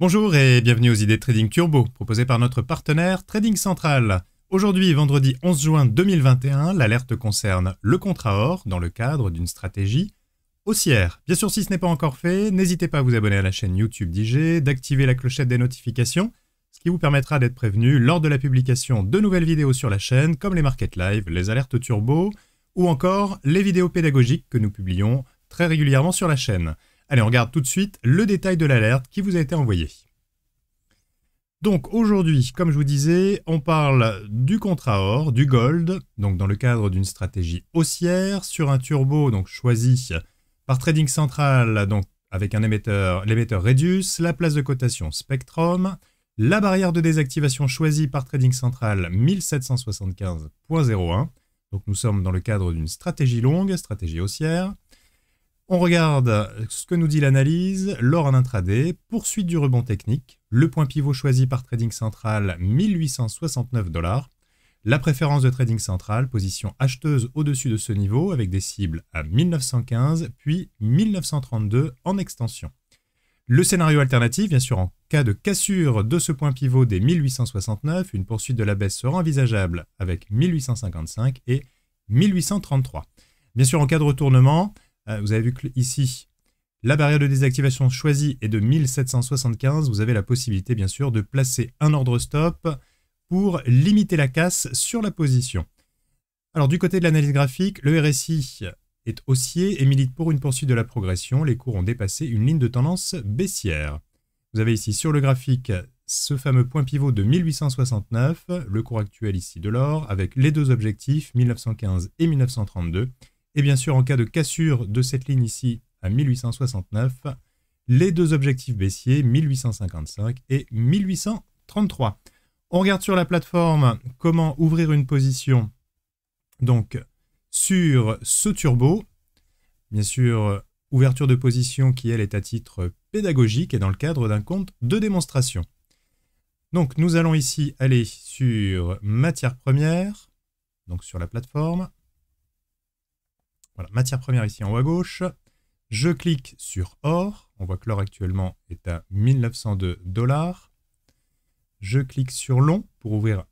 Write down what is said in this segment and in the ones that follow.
Bonjour et bienvenue aux idées Trading Turbo, proposées par notre partenaire Trading Central. Aujourd'hui, vendredi 11 juin 2021, l'alerte concerne le contrat or dans le cadre d'une stratégie haussière. Bien sûr, si ce n'est pas encore fait, n'hésitez pas à vous abonner à la chaîne YouTube d'IG, d'activer la clochette des notifications, ce qui vous permettra d'être prévenu lors de la publication de nouvelles vidéos sur la chaîne, comme les Market Live, les alertes Turbo, ou encore les vidéos pédagogiques que nous publions très régulièrement sur la chaîne. Allez, on regarde tout de suite le détail de l'alerte qui vous a été envoyée. Donc aujourd'hui, comme je vous disais, on parle du contrat or, du gold, donc dans le cadre d'une stratégie haussière, sur un turbo donc choisi par Trading Central, donc avec un émetteur, l'émetteur Redius, la place de cotation Spectrum, la barrière de désactivation choisie par Trading Central 1775.01. Donc nous sommes dans le cadre d'une stratégie longue, stratégie haussière. On regarde ce que nous dit l'analyse, l'or en intraday, poursuite du rebond technique, le point pivot choisi par Trading Central 1869 dollars, la préférence de Trading Central, position acheteuse au-dessus de ce niveau avec des cibles à 1915 puis 1932 en extension. Le scénario alternatif, bien sûr, en cas de cassure de ce point pivot des 1869, une poursuite de la baisse sera envisageable avec 1855 et 1833. Bien sûr, en cas de retournement, euh, vous avez vu que ici, la barrière de désactivation choisie est de 1775. Vous avez la possibilité, bien sûr, de placer un ordre stop pour limiter la casse sur la position. Alors, du côté de l'analyse graphique, le RSI est haussier et milite pour une poursuite de la progression. Les cours ont dépassé une ligne de tendance baissière. Vous avez ici sur le graphique ce fameux point pivot de 1869, le cours actuel ici de l'or, avec les deux objectifs 1915 et 1932. Et bien sûr, en cas de cassure de cette ligne ici à 1869, les deux objectifs baissiers 1855 et 1833. On regarde sur la plateforme comment ouvrir une position donc sur ce turbo. Bien sûr, ouverture de position qui elle est à titre pédagogique et dans le cadre d'un compte de démonstration. Donc nous allons ici aller sur matières premières, donc sur la plateforme matière première ici en haut à gauche. Je clique sur or. On voit que l'or actuellement est à 1902 dollars. Je clique sur long pour ouvrir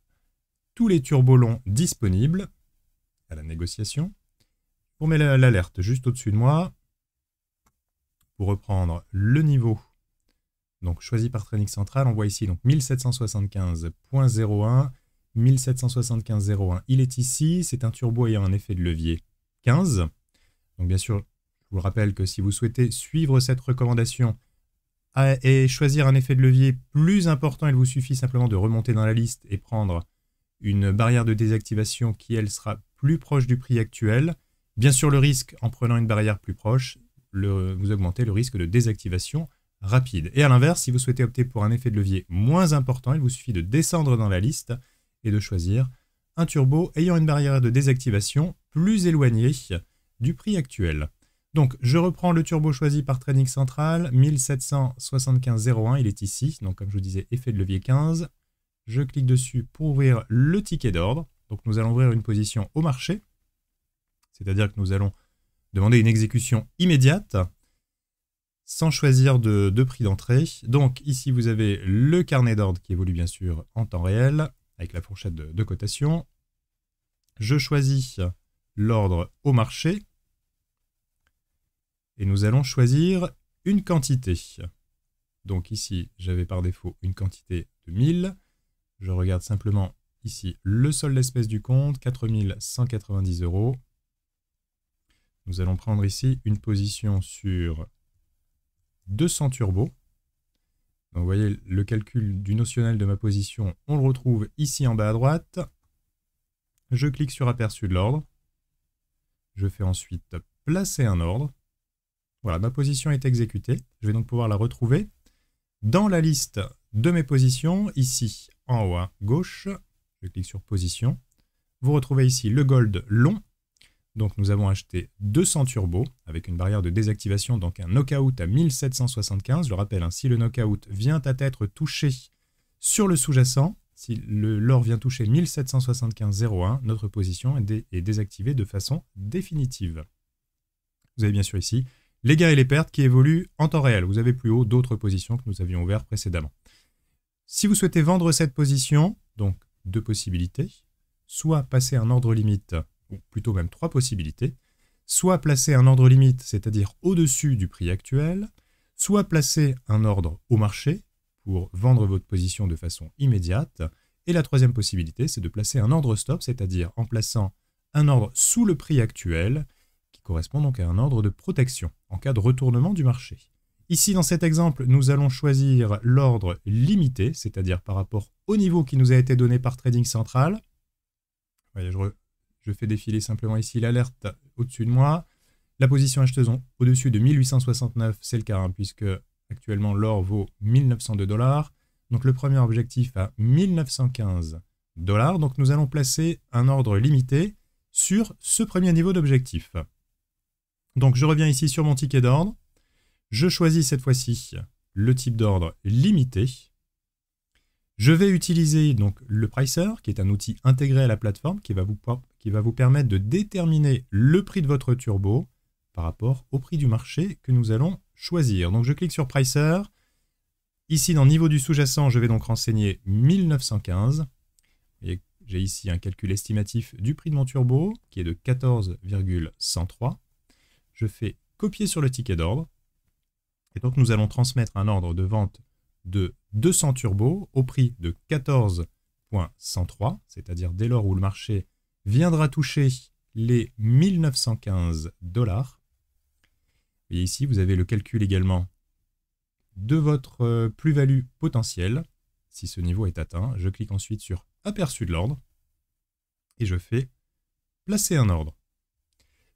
tous les turbos longs disponibles à la négociation. Pour met l'alerte juste au-dessus de moi pour reprendre le niveau. Donc choisi par Training Central, on voit ici donc 1775.01, 1775.01, il est ici, c'est un turbo ayant un effet de levier 15. Donc bien sûr, je vous rappelle que si vous souhaitez suivre cette recommandation et choisir un effet de levier plus important, il vous suffit simplement de remonter dans la liste et prendre une barrière de désactivation qui, elle, sera plus proche du prix actuel. Bien sûr, le risque, en prenant une barrière plus proche, vous augmentez le risque de désactivation rapide. Et à l'inverse, si vous souhaitez opter pour un effet de levier moins important, il vous suffit de descendre dans la liste et de choisir un turbo ayant une barrière de désactivation plus éloignée du prix actuel. Donc, je reprends le turbo choisi par Trading Central, 1775,01, il est ici. Donc, comme je vous disais, effet de levier 15. Je clique dessus pour ouvrir le ticket d'ordre. Donc, nous allons ouvrir une position au marché. C'est-à-dire que nous allons demander une exécution immédiate sans choisir de, prix d'entrée. Donc, ici, vous avez le carnet d'ordre qui évolue bien sûr en temps réel avec la fourchette de cotation. Je choisis l'ordre au marché. Et nous allons choisir une quantité. Donc ici, j'avais par défaut une quantité de 1000. Je regarde simplement ici le solde d'espèce du compte, 4190 euros. Nous allons prendre ici une position sur 200 turbos. vous voyez, le calcul du notionnel de ma position, on le retrouve ici en bas à droite. Je clique sur aperçu de l'ordre. Je fais ensuite placer un ordre. Voilà, ma position est exécutée. Je vais donc pouvoir la retrouver dans la liste de mes positions, ici en haut à gauche. Je clique sur position. Vous retrouvez ici le gold long. Donc nous avons acheté 200 turbos avec une barrière de désactivation, donc un knockout à 1775. Je le rappelle, ainsi hein, si le knockout vient à être touché sur le sous-jacent, si l'or vient toucher 1775,01, notre position est, désactivée de façon définitive. Vous avez bien sûr ici les gains et les pertes qui évoluent en temps réel. Vous avez plus haut d'autres positions que nous avions ouvertes précédemment. Si vous souhaitez vendre cette position, donc deux possibilités, soit passer un ordre limite, ou plutôt même trois possibilités, soit placer un ordre limite, c'est-à-dire au-dessus du prix actuel, soit placer un ordre au marché, pour vendre votre position de façon immédiate. Et la troisième possibilité, c'est de placer un ordre stop, c'est-à-dire en plaçant un ordre sous le prix actuel, qui correspond donc à un ordre de protection en cas de retournement du marché. Ici, dans cet exemple, nous allons choisir l'ordre limité, c'est-à-dire par rapport au niveau qui nous a été donné par Trading Central. je, fais défiler simplement ici l'alerte au-dessus de moi. La position acheteuse au-dessus de 1869, c'est le cas, hein, puisque Actuellement, l'or vaut 1902 dollars. Donc le premier objectif à 1915 dollars. Donc nous allons placer un ordre limité sur ce premier niveau d'objectif. Donc je reviens ici sur mon ticket d'ordre. Je choisis cette fois-ci le type d'ordre limité. Je vais utiliser donc le pricer, qui est un outil intégré à la plateforme qui va vous, qui va vous permettre de déterminer le prix de votre turbo par rapport au prix du marché que nous allons choisir. Donc je clique sur Pricer. Ici, dans niveau du sous-jacent, je vais donc renseigner 1915. Et j'ai ici un calcul estimatif du prix de mon turbo qui est de 14,103. Je fais copier sur le ticket d'ordre. Et donc nous allons transmettre un ordre de vente de 200 turbos au prix de 14,103, c'est-à-dire dès lors où le marché viendra toucher les 1915 dollars. Vous voyez ici, vous avez le calcul également de votre euh, plus-value potentielle. Si ce niveau est atteint, je clique ensuite sur aperçu de l'ordre et je fais placer un ordre.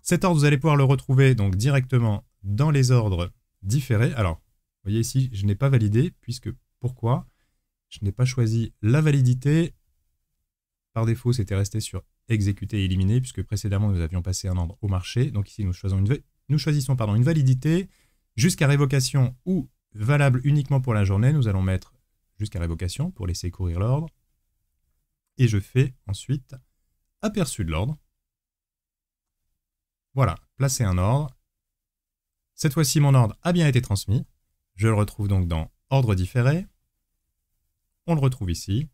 Cet ordre, vous allez pouvoir le retrouver donc directement dans les ordres différés. Alors, vous voyez ici, je n'ai pas validé puisque pourquoi Je n'ai pas choisi la validité. Par défaut, c'était resté sur exécuter et éliminer puisque précédemment nous avions passé un ordre au marché. Donc ici, nous choisons une, nous choisissons pardon, une validité jusqu'à révocation ou valable uniquement pour la journée. Nous allons mettre jusqu'à révocation pour laisser courir l'ordre. Et je fais ensuite aperçu de l'ordre. Voilà, placer un ordre. Cette fois-ci, mon ordre a bien été transmis. Je le retrouve donc dans ordre différé. On le retrouve ici,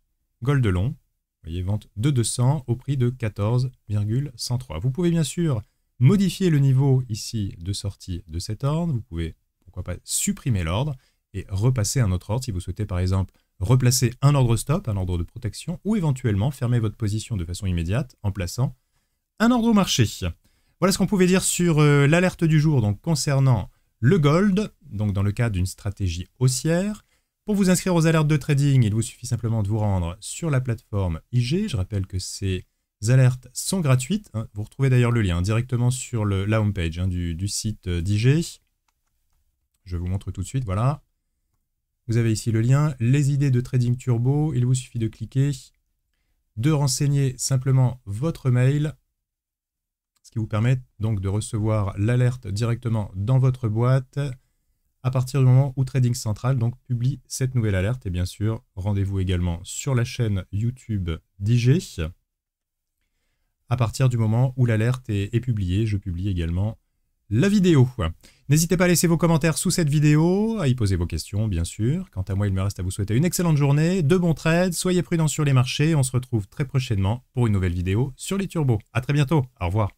Goldelon, vous voyez, vente de 200 au prix de 14,103. Vous pouvez bien sûr modifier le niveau ici de sortie de cet ordre. Vous pouvez, pourquoi pas, supprimer l'ordre et repasser un autre ordre si vous souhaitez, par exemple, replacer un ordre stop, un ordre de protection, ou éventuellement fermer votre position de façon immédiate en plaçant un ordre au marché. Voilà ce qu'on pouvait dire sur euh, l'alerte du jour donc concernant le gold, donc dans le cas d'une stratégie haussière. Pour vous inscrire aux alertes de trading, il vous suffit simplement de vous rendre sur la plateforme IG. Je rappelle que c'est les alertes sont gratuites. Hein. Vous retrouvez d'ailleurs le lien directement sur la homepage hein, du, site euh, d'IG. Je vous montre tout de suite, voilà. Vous avez ici le lien, les idées de Trading Turbo. Il vous suffit de cliquer, de renseigner simplement votre mail, ce qui vous permet donc de recevoir l'alerte directement dans votre boîte à partir du moment où Trading Central donc, publie cette nouvelle alerte. Et bien sûr, rendez-vous également sur la chaîne YouTube d'IG à partir du moment où l'alerte est, publiée. Je publie également la vidéo. N'hésitez pas à laisser vos commentaires sous cette vidéo, à y poser vos questions, bien sûr. Quant à moi, il me reste à vous souhaiter une excellente journée, de bons trades, soyez prudents sur les marchés. On se retrouve très prochainement pour une nouvelle vidéo sur les turbos. À très bientôt. Au revoir.